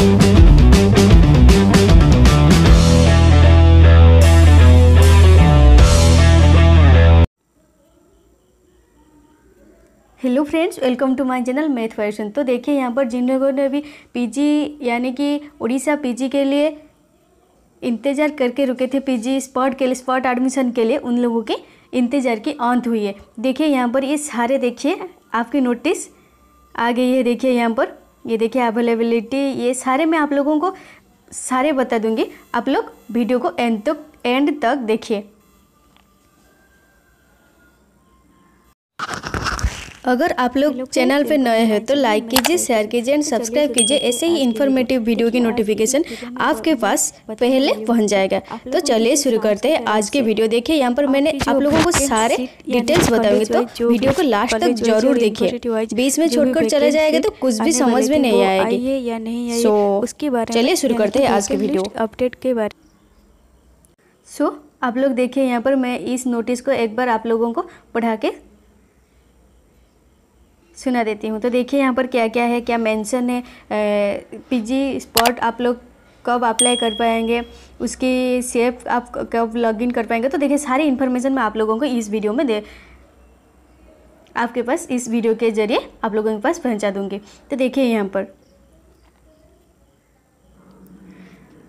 hello friends welcome to my channel math fashion तो देखिए यहाँ पर जिन लोगों ने अभी पीजी यानी कि उड़ीसा पीजी के लिए इंतज़ार करके रुके थे पीजी स्पॉट के लिए स्पॉट एडमिशन के लिए उन लोगों के इंतज़ार की अंत हुई है देखिए यहाँ पर ये सारे देखिए आपकी नोटिस आ गई है देखिए यहाँ पर ये देखिए अवेलेबिलिटी ये सारे मैं आप लोगों को सारे बता दूंगी आप लोग वीडियो को एंड तक एंड तक देखिए अगर आप लोग चैनल पर नए हैं तो लाइक तो कीजिए शेयर कीजिए एंड तो सब्सक्राइब कीजिए ऐसे ही इन्फॉर्मेटिव वीडियो की नोटिफिकेशन आपके पास पहले पहुंच जाएगा तो चलिए शुरू करते हैं आज के वीडियो देखिए यहाँ पर मैंने आप लोगों को सारे डिटेल्स बताऊंगी तो वीडियो को लास्ट तक जरूर देखिए बीच में छोड़कर चले जाएगा तो कुछ भी समझ में नहीं आएगी या नहीं सो उसके बारे चलिए शुरू करते है आज के वीडियो अपडेट के बारे सो आप लोग देखिए यहाँ पर मैं इस नोटिस को एक बार आप लोगों को पढ़ा के सुना देती हूँ तो देखिए यहाँ पर क्या क्या है क्या मेंशन है पीजी स्पॉट आप लोग कब अप्लाई कर पाएंगे उसकी सेफ आप कब लॉगिन कर पाएंगे तो देखिए सारी इन्फॉर्मेशन मैं आप लोगों को इस वीडियो में दे आपके पास इस वीडियो के जरिए आप लोगों के पास पहुँचा दूंगी तो देखिए यहाँ पर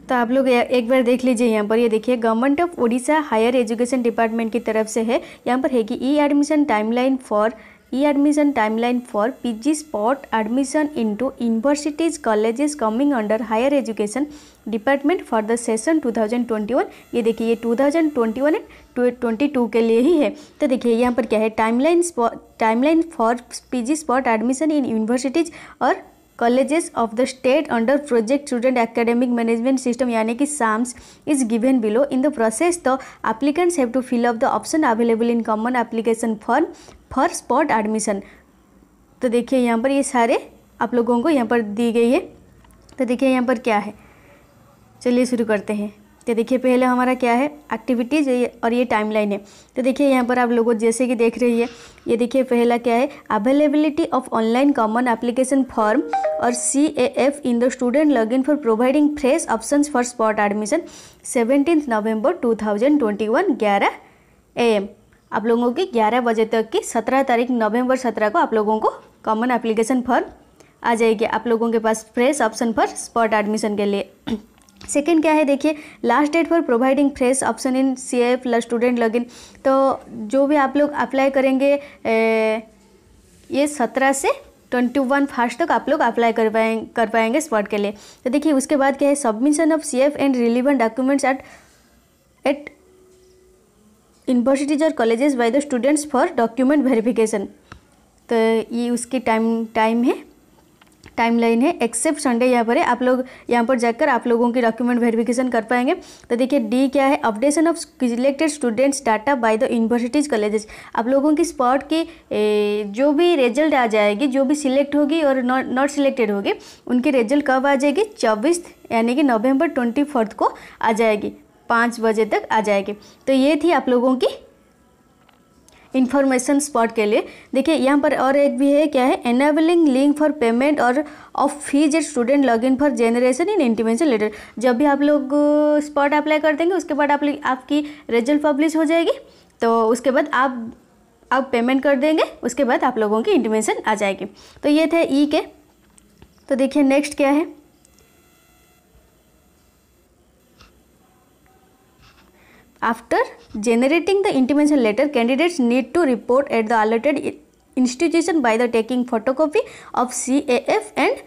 तो आप लोग एक बार देख लीजिए यहाँ पर ये यह देखिए government of Odisha higher education department की तरफ से है यहाँ पर है कि E admission timeline for E admission timeline for PG spot admission into universities colleges coming under higher education department for the session 2021 ये देखिए ये 2021 एंड 22 के लिए ही है तो देखिए यहाँ पर क्या है timeline timeline for PG spot admission in universities और colleges of the state under project student academic management system यानी कि SAMS is given below in the process the applicants have to fill up the option available in common application form for spot admission तो देखिए यहाँ पर ये सारे आप लोगों को यहाँ पर दी गई है तो देखिए यहाँ पर क्या है चलिए शुरू करते हैं तो देखिए पहले हमारा क्या है एक्टिविटीज़ और ये टाइमलाइन है तो देखिए यहाँ पर आप लोगों जैसे कि देख रही है ये देखिए पहला क्या है availability of online common application form और C A F in the student log in for providing fresh option for spot admission seventeen November two thousand twenty one ग्यारह ए एम आप लोगों की 11 बजे तक की 17 तारीख नवंबर 17 को आप लोगों को कॉमन एप्लीकेशन फॉर्म आ जाएगी आप लोगों के पास fresh option for spot admission के लिए सेकेंड क्या है देखिए last date for providing fresh option in C A plus student in तो जो भी आप लोग अप्लाई करेंगे ए, ये सत्रह से ट्वेंटी वन फर्स्ट तक आप लोग अप्लाई कर पाएंगे कर पाएंगे स्पॉट के लिए तो देखिए उसके बाद क्या है submission of C F and relevant documents at at universities और colleges by the students for document verification तो ये उसकी टाइम टाइम है टाइमलाइन है एक्सेप्ट संडे यहाँ पर है आप लोग यहाँ पर जाकर आप लोगों की डॉक्यूमेंट वेरिफिकेशन कर पाएंगे तो देखिए डी क्या है updation of selected students data by the universities colleges आप लोगों की स्पॉट की जो भी रिजल्ट आ जाएगी जो भी सिलेक्ट होगी और नॉट सिलेक्टेड होगी उनकी रिजल्ट कब आ जाएगी चौबीस यानी कि नवंबर ट्वेंटी को आ जाएगी पाँच बजे तक आ जाएगी तो ये थी आप लोगों की इन्फॉर्मेशन स्पॉट के लिए देखिए यहाँ पर और एक भी है क्या है एनेबलिंग लिंक फॉर पेमेंट और of fees at student log in for generation in intimation letter जब भी आप लोग स्पॉट uh, अप्लाई कर देंगे उसके बाद आप आपकी रिजल्ट पब्लिश हो जाएगी तो उसके बाद आप आप पेमेंट कर देंगे उसके बाद आप लोगों की इंटीमेशन आ जाएगी तो ये थे ई e के तो देखिए नेक्स्ट क्या है After generating the intimation letter, candidates need to report at the allotted institution by the taking photocopy of CAF and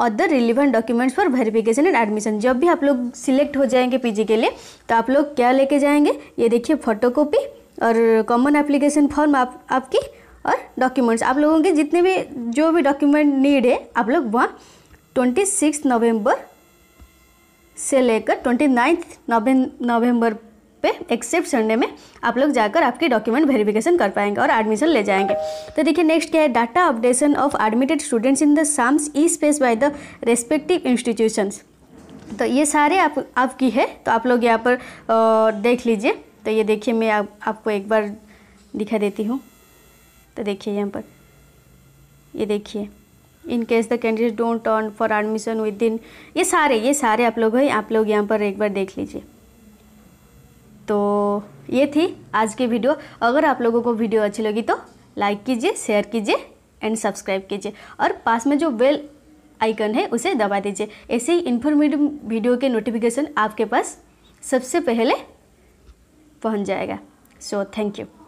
other relevant documents for verification and admission जब भी आप लोग सिलेक्ट हो जाएंगे पीजी के लिए तो आप लोग क्या लेके जाएंगे ये देखिए फोटो कॉपी और कॉमन एप्लीकेशन फॉर्म आप आपकी और डॉक्यूमेंट्स आप लोगों के जितने भी जो भी डॉक्यूमेंट नीड है आप लोग वहाँ ट्वेंटी सिक्स नवम्बर से लेकर ट्वेंटी नाइन्थ नवम्बर पे एक्सेप्ट संडे में आप लोग जाकर आपकी डॉक्यूमेंट वेरिफिकेशन कर पाएंगे और एडमिशन ले जाएंगे तो देखिए नेक्स्ट क्या है data updation of admitted students in the SAMS E space by the respective institutions तो ये सारे आप आपकी है तो आप लोग यहाँ पर आ, देख लीजिए तो ये देखिए मैं आप, आपको एक बार दिखा देती हूँ तो देखिए यहाँ पर ये देखिए in case the candidate don't turn for admission within ये सारे ये सारे आप लोग हैं आप लोग यहाँ पर एक बार देख लीजिए तो ये थी आज की वीडियो अगर आप लोगों को वीडियो अच्छी लगी तो लाइक कीजिए शेयर कीजिए एंड सब्सक्राइब कीजिए और पास में जो बेल आइकन है उसे दबा दीजिए ऐसे ही इन्फॉर्मेटिव वीडियो के नोटिफिकेशन आपके पास सबसे पहले पहुंच जाएगा सो थैंक यू